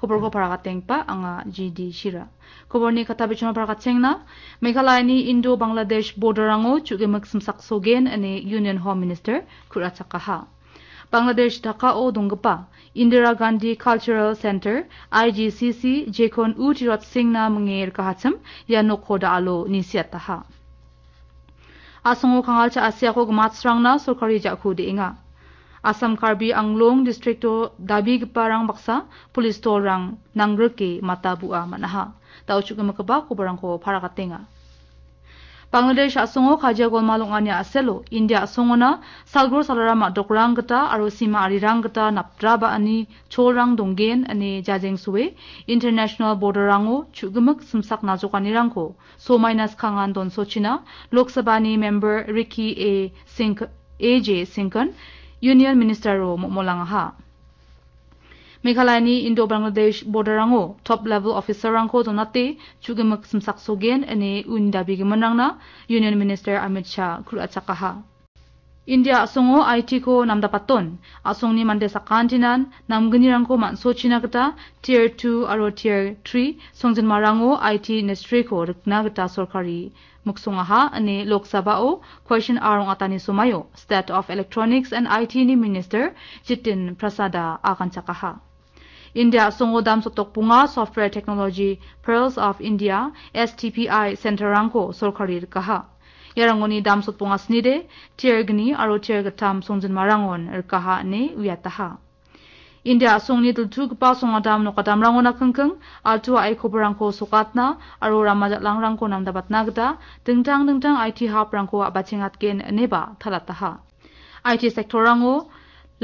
kubur ko paraga tengpa anga GD shira. Kubur ni katabi chuma paraga tengna, mekhala ni Indo-Bangladesh border ango chuke maksim sakso gen ane Union Home Minister kura chaka ha. Bangladesh dhaka o Indira Gandhi Cultural Center, IGCC, Jekon Utirat Singh na mngeir kahatsam, ya nukho alo nisiyat Asungo kangal na di inga. Asam Karbi Anglong Distrikto Dabi Parang Baksa Polis Torang Nangreke Mata Bua Manaha Tau Chuka Makaba para katenga. Bangladesh asongo khaja gol malung anya aselo India asongo na salgro salarama dokrang geta aro sima arirang gata napdraba ani cholrang donggen ani jajeng suwe international border rango semsak sumsak najokani rangko so minus kangan don sochina lok sabani member Ricky A Sink AJ Sinkan Union Minister ro mokmolang ha Meghalaya Indo Bangladesh border rango top level officer rango donate nate chuge mak simsak sogen ane unda bigi manangna Union Minister Amit Shah kru achakaha India asongo IT ko namda paton asong ni mande sakantinan namgani rangko manso china kata tier 2 aro tier 3 songjin marango IT industry ko rikna kata sorkari muksunga ha ani lok sabha o question arong atani sumayo state of electronics and it ni minister jitin prasada akanchaka ha India Songodam Sotokpunga Software Technology Pearls of India STPI Centerangko Sorkarir Kaha Yarangoni Dam Sotpunga Snide Tiergni Aro Tiergatam Sonjin Marangon Erkaha Ne Uyataha India asong ni tulchu kipa song atam no katam rango na kengkeng altua ai koperang ko sokatna aro ramajat lang rang ko nam dapat nagda tengtang tengtang IT hub rang ko abachingat ken neba thalataha IT sector rango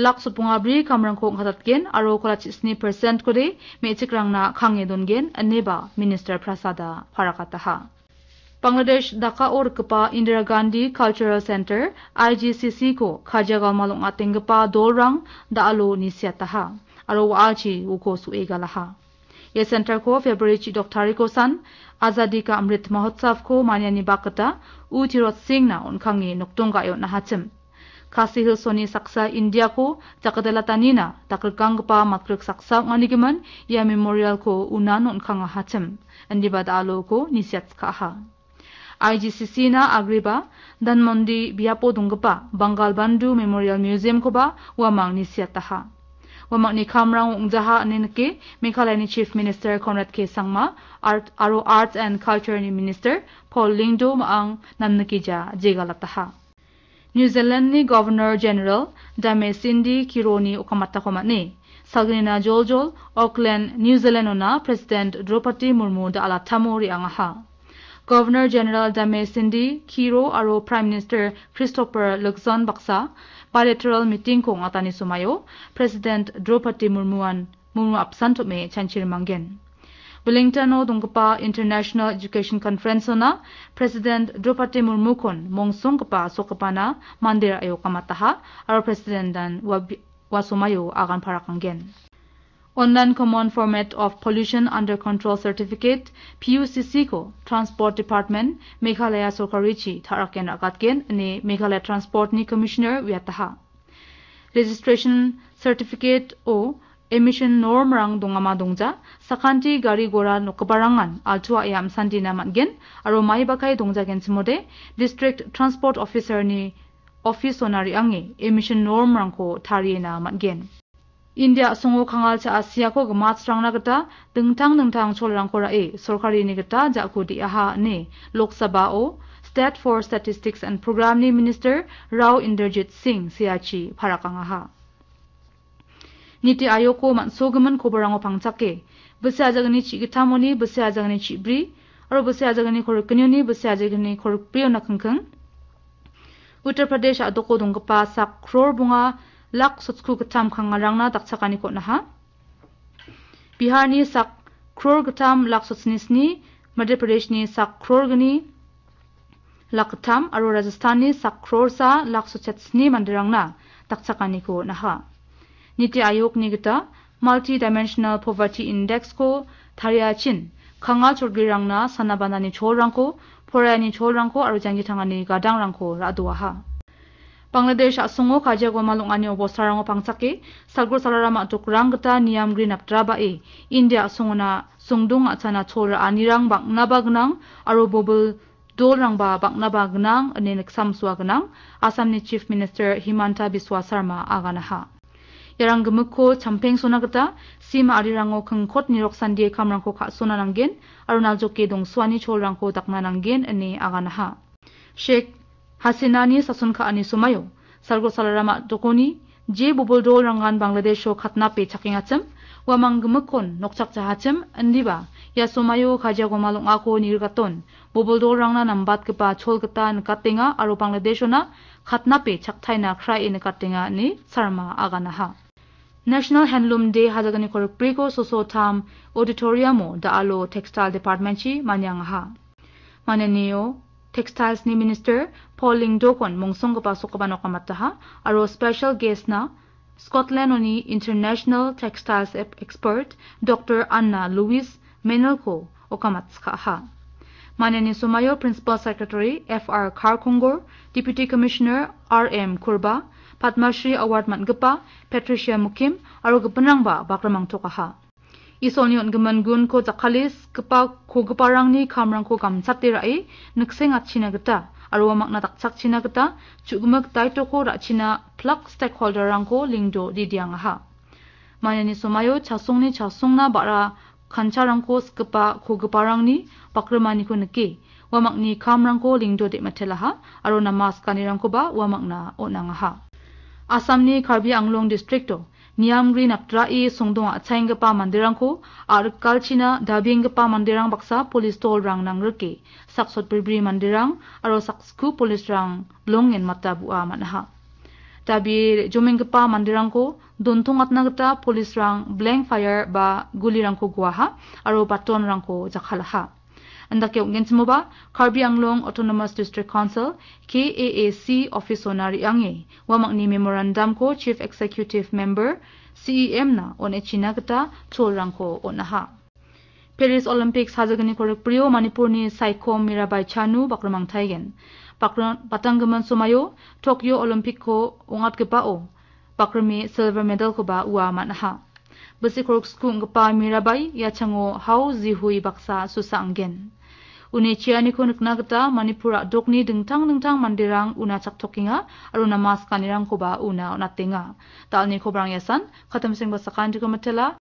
lak supunga bri kamrang ko khatat gen aro kola chisni percent ko de mechik rang na khange don gen neba minister prasada parakataha Bangladesh Dhaka or Kapa Indira Gandhi Cultural Center IGCC ko Khajagal Malung Atengpa Dorang da alo nisyataha aro waachi uko su egalaha ye center ko February chi doctor ko san Azadi ka Amrit Mahotsav ko manyani bakata Uthirot Singh na unkhangi noktonga yo na hachim Khasi Sony Saksa India ko takadala Tanina Takal Kangpa Matruk Saksa Ngani ya Memorial ko unan unkhanga hachim andiba da alo ko nisyat kaha. আইজিসিসিনা আগ্রেবা দনমন্দি বিয়াপো দুঙ্গপা বঙ্গাল বন্ধু Memorial museum কোবা ওয়ামাং নিসিয়া তাহা ওয়ামাং নি খামরাং উংজাহা আনেনকে মেঘালয় নি chief minister Conrad K Sangma art আরো আর্টস এন্ড কালচার নি মিনিস্টার পল লিংডো মাং নামনকি জা জেগালা তাহা নিউজিল্যান্ড নি গভর্নর জেনারেল ডামে সিন্ডি কিরোনি ওকামাত্তা কমানে সাগরিনা জোল জোল অকল্যান্ড নিউজিল্যান্ড ওনা প্রেসিডেন্ট দ্রৌপদী মুর্মু আঙাহা governor general Dame Cindy Kiro আৰু প্ৰাইম মিনিষ্টাৰ খ্ৰীষ্টোফাৰ লুকজন বাক্সা বাইলেটেৰেল মিটিং খং আটানি সুমায়ো প্ৰেচিডেণ্ট দ্ৰৌপদী মুৰ্মুৱান মুৰ্মু আপচান থমে চানচিৰ মাংগেন ৱেলিংটনো দংগপা ইণ্টাৰনেশ্যনেল এডুকেশ্যন কনফাৰেন্সনা প্ৰেচিডেণ্ট দ্ৰৌপদী মুৰ্মুখন মংচংগপা চকপানা মন্দিৰ আয়োগ কামাতাহা আৰু প্ৰেচিডেণ্ট দান ৱাসুমায়ো আগান ফাৰাকাংগেন Online Common Format of Pollution Under Control Certificate PUCC ko Transport Department Meghalaya Sokarichi Tharaken Agatken ne Meghalaya Transport ni Commissioner Wiataha Registration Certificate o emission norm rang dongama dongja sakanti gari gora nokabarangan alchua ayam na namangen aro mai bakai dongja gensimode district transport officer ni office onari ange emission norm rangko thari na mangen India songo kangal cha Asia ko gamat strang na gata tengtang tengtang cholrang ko rae sorkari ni gata ja ko di aha ne Lok Sabha o State for Statistics and Program ni Minister Rao Inderjit Singh siachi parakang aha. Niti Aayog ko mansogaman ko barango pangchake bese ajagani chi gitamoni bese ajagani chi bri और बसे आजगनि खरकनिनि बसे आजगनि खरप्रिय नखंखं उत्तर प्रदेश आदको दंगपा साख ख्रोर बुङा lak sotku gatam khangarangna dakchakani ko naha बिहारनि साक ख्रर गोथाम लाख सत्सनिस्नि मध्य प्रदेशनि साक और राजस्थान की राजस्थाननि साक ख्ररसा लाख सत्सनि मन्दिरांना ताकसाकानिखौ नाहा नीति आयोगनि गिता माल्टी डाइमेंशनल पभार्टी इन्डेक्सखौ थारियाचिन खाङा चरगिरांना सानाबानानि छोलरांखौ फरायनि छोलरांखौ आरो जांगिथाङानि गादां रांखौ रादुवाहा Bangladesh asungo kajak wa malung ani obo sarango pangsaki salgur salarama tuk rang geta niam green up draba e India asungona sungdung atsana chora rang bak naba gnang aro bobul dol rang ba bak naba gnang ane neksam swa gnang Assamni Chief Minister Himanta Biswa Sarma aganaha. ha yarang gemukko champeng sona geta sima arirango kengkot nirok sandie kamrangko kha sona nanggen aro naljoke dong swani cholrangko takna nanggen ane aganaha. Sheikh हासिनानि सासन खा अनि सुमायो sargo salarama dokoni je bubul dol rangan bangladesh sho khatna pe chakingachim wamang gmukon nokchak chahachim andiba ya somayo khaja gomalung ako nirgaton bubul dol rangna nambat kpa cholgatan katenga aro bangladesh na khatna pe chakthaina khra in katenga ni sarma agana ha National Handloom Day hazagani korpriko soso tham auditorium da alo textile department chi manyang ha mananiyo textiles নি minister Paul গপা মংসংগপা চকবা নকামাতাহা আৰু special guest না স্কটলেণ্ডনি international textiles expert doctor Anna Lewis মেনলকো অকামাত মানে মাননি সোমায় principal secretary F R Kharkongor deputy commissioner R M Kurbah Padmashri award মানগপা পেট্রিশিয়া মুখিম আর গপনাংবা বাক্রমাংথকাহা isol yon geman gun ko chakhalis kepa ko keparang ni kamrang ko kam chatte rai nukseng achina gata arwa makna takchak china gata chugmak taito ko rachina plug stakeholder rang ko lingdo didiang ha manani somayo chasongni chasongna bara khancharang ko skpa ko keparang ni pakramani ko nike wamakni kamrang ko lingdo de mathela ha arona maskani rang ko ba wamakna onanga ha আসামনি কার্বি আংলং ডিস্ট্রিক্টও Niamgri naptrai songdong achaingpa mandirangko ar kalchina dabingpa mandirang baksa polis tol rang nangreke saksot pribri mandirang aro saksku polis rang blongen matabua manha tabi jomengpa mandirangko dontongatna gata polis rang blank fire ba gulirangko guaha aro paton rangku jakhalaha and the Kyonggen Smoba, Karbi Anglong Autonomous District Council, KAAC Office Onari Ange, Wamang ni Memorandum ko Chief Executive Member, CEM na one china on echinagata cholrang ko onaha. Paris Olympics hazagani korek priyo Manipur ni Saikom Mirabai Chanu bakramang taigen. Patanggaman sumayo Tokyo Olympic ko ungat kepao bakrami silver medal ko ba uwa manaha. Besi korek skung kepa Mirabai ya chango hau zihui baksa susanggen. une chianiko nikna manipura dokni dingtang dingtang mandirang una chaktokinga aro namas kuba una onatenga talni kobrang yasan khatam sing basakan matela.